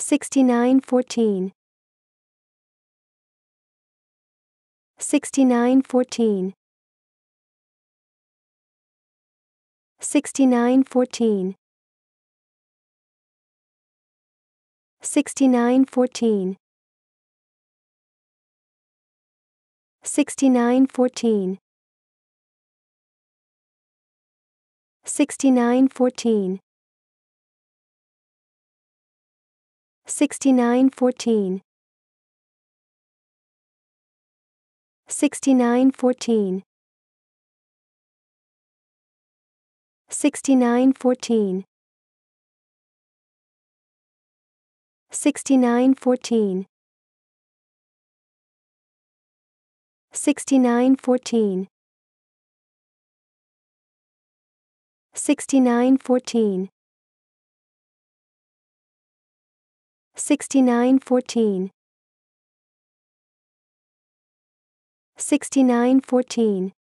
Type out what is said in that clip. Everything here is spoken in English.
6914 6914 6914 6914 6914 6914 6914 6914 6914 6914 6914 6914 6914 6914